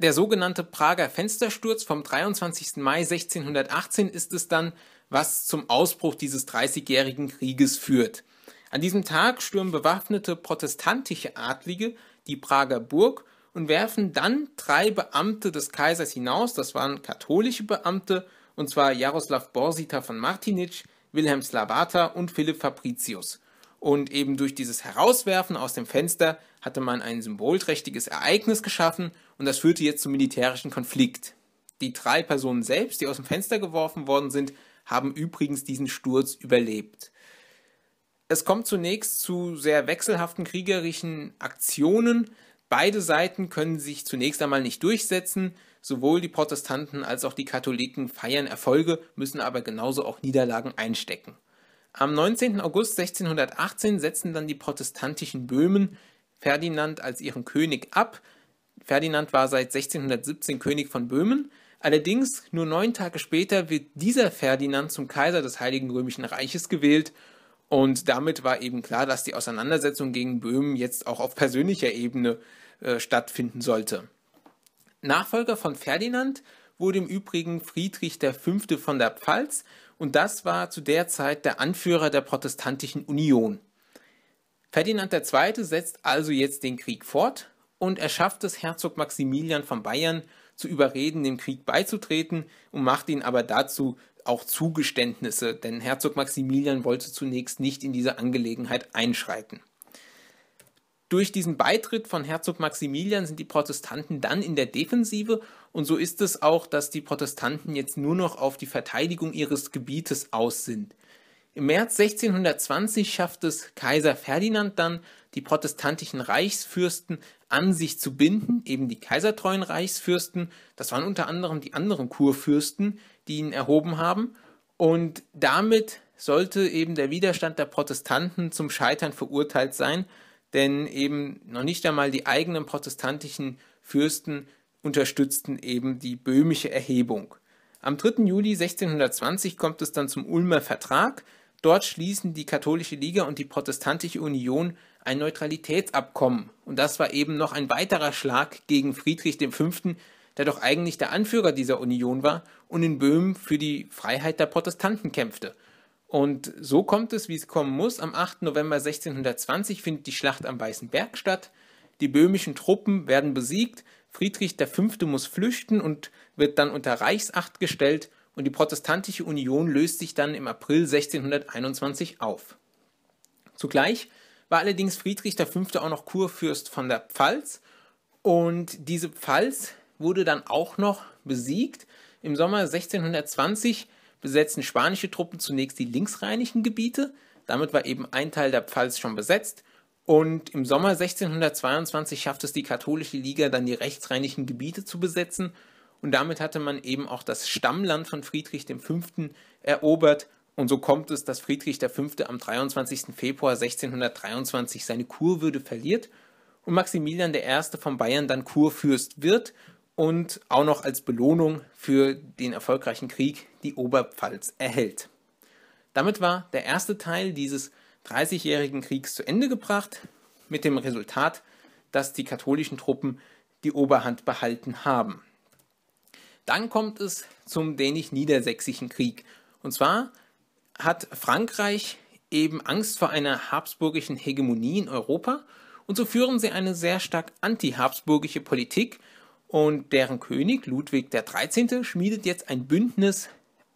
Der sogenannte Prager Fenstersturz vom 23. Mai 1618 ist es dann, was zum Ausbruch dieses Dreißigjährigen Krieges führt. An diesem Tag stürmen bewaffnete protestantische Adlige die Prager Burg und werfen dann drei Beamte des Kaisers hinaus, das waren katholische Beamte, und zwar Jaroslav Borsita von Martinic, Wilhelm Slavata und Philipp Fabricius. Und eben durch dieses Herauswerfen aus dem Fenster hatte man ein symbolträchtiges Ereignis geschaffen und das führte jetzt zum militärischen Konflikt. Die drei Personen selbst, die aus dem Fenster geworfen worden sind, haben übrigens diesen Sturz überlebt. Es kommt zunächst zu sehr wechselhaften kriegerischen Aktionen. Beide Seiten können sich zunächst einmal nicht durchsetzen. Sowohl die Protestanten als auch die Katholiken feiern Erfolge, müssen aber genauso auch Niederlagen einstecken. Am 19. August 1618 setzen dann die protestantischen Böhmen Ferdinand als ihren König ab, Ferdinand war seit 1617 König von Böhmen, allerdings nur neun Tage später wird dieser Ferdinand zum Kaiser des Heiligen Römischen Reiches gewählt und damit war eben klar, dass die Auseinandersetzung gegen Böhmen jetzt auch auf persönlicher Ebene äh, stattfinden sollte. Nachfolger von Ferdinand wurde im Übrigen Friedrich V. von der Pfalz und das war zu der Zeit der Anführer der protestantischen Union. Ferdinand II. setzt also jetzt den Krieg fort und er schafft es, Herzog Maximilian von Bayern zu überreden, dem Krieg beizutreten und macht ihn aber dazu auch Zugeständnisse, denn Herzog Maximilian wollte zunächst nicht in diese Angelegenheit einschreiten. Durch diesen Beitritt von Herzog Maximilian sind die Protestanten dann in der Defensive und so ist es auch, dass die Protestanten jetzt nur noch auf die Verteidigung ihres Gebietes aus sind. Im März 1620 schafft es Kaiser Ferdinand dann, die protestantischen Reichsfürsten an sich zu binden, eben die kaisertreuen Reichsfürsten. Das waren unter anderem die anderen Kurfürsten, die ihn erhoben haben. Und damit sollte eben der Widerstand der Protestanten zum Scheitern verurteilt sein, denn eben noch nicht einmal die eigenen protestantischen Fürsten unterstützten eben die böhmische Erhebung. Am 3. Juli 1620 kommt es dann zum Ulmer Vertrag, Dort schließen die Katholische Liga und die Protestantische Union ein Neutralitätsabkommen. Und das war eben noch ein weiterer Schlag gegen Friedrich V., der doch eigentlich der Anführer dieser Union war und in Böhmen für die Freiheit der Protestanten kämpfte. Und so kommt es, wie es kommen muss. Am 8. November 1620 findet die Schlacht am Weißen Berg statt. Die böhmischen Truppen werden besiegt. Friedrich V. muss flüchten und wird dann unter Reichsacht gestellt und die Protestantische Union löst sich dann im April 1621 auf. Zugleich war allerdings Friedrich V. auch noch Kurfürst von der Pfalz und diese Pfalz wurde dann auch noch besiegt. Im Sommer 1620 besetzten spanische Truppen zunächst die linksrheinischen Gebiete, damit war eben ein Teil der Pfalz schon besetzt und im Sommer 1622 schafft es die katholische Liga dann die rechtsrheinischen Gebiete zu besetzen und damit hatte man eben auch das Stammland von Friedrich V. erobert und so kommt es, dass Friedrich V. am 23. Februar 1623 seine Kurwürde verliert und Maximilian I. von Bayern dann Kurfürst wird und auch noch als Belohnung für den erfolgreichen Krieg die Oberpfalz erhält. Damit war der erste Teil dieses 30-jährigen Kriegs zu Ende gebracht, mit dem Resultat, dass die katholischen Truppen die Oberhand behalten haben. Dann kommt es zum Dänisch-Niedersächsischen Krieg. Und zwar hat Frankreich eben Angst vor einer habsburgischen Hegemonie in Europa und so führen sie eine sehr stark anti-habsburgische Politik und deren König Ludwig XIII. schmiedet jetzt ein Bündnis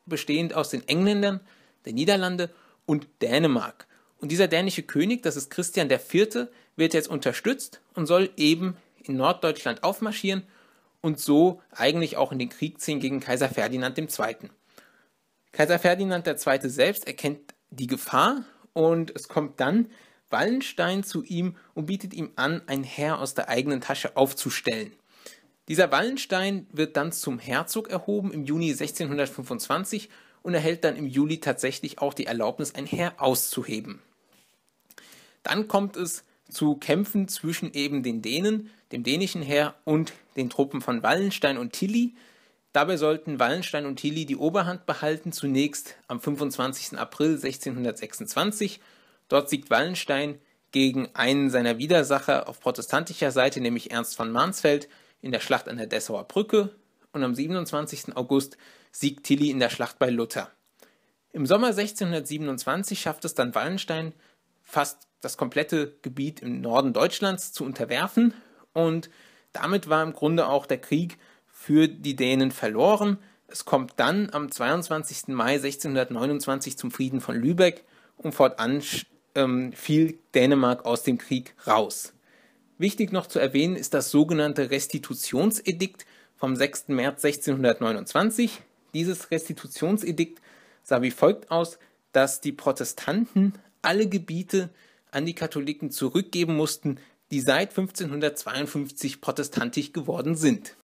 bestehend aus den Engländern, der Niederlande und Dänemark. Und dieser dänische König, das ist Christian IV., wird jetzt unterstützt und soll eben in Norddeutschland aufmarschieren und so eigentlich auch in den Krieg ziehen gegen Kaiser Ferdinand II. Kaiser Ferdinand II. selbst erkennt die Gefahr und es kommt dann Wallenstein zu ihm und bietet ihm an, ein Heer aus der eigenen Tasche aufzustellen. Dieser Wallenstein wird dann zum Herzog erhoben im Juni 1625 und erhält dann im Juli tatsächlich auch die Erlaubnis, ein Heer auszuheben. Dann kommt es zu Kämpfen zwischen eben den Dänen, dem dänischen Heer und den Truppen von Wallenstein und Tilly. Dabei sollten Wallenstein und Tilly die Oberhand behalten, zunächst am 25. April 1626. Dort siegt Wallenstein gegen einen seiner Widersacher auf protestantischer Seite, nämlich Ernst von Mansfeld, in der Schlacht an der Dessauer Brücke und am 27. August siegt Tilly in der Schlacht bei Luther. Im Sommer 1627 schafft es dann Wallenstein, fast das komplette Gebiet im Norden Deutschlands zu unterwerfen und damit war im Grunde auch der Krieg für die Dänen verloren. Es kommt dann am 22. Mai 1629 zum Frieden von Lübeck und fortan ähm, fiel Dänemark aus dem Krieg raus. Wichtig noch zu erwähnen ist das sogenannte Restitutionsedikt vom 6. März 1629. Dieses Restitutionsedikt sah wie folgt aus, dass die Protestanten alle Gebiete an die Katholiken zurückgeben mussten, die seit 1552 protestantisch geworden sind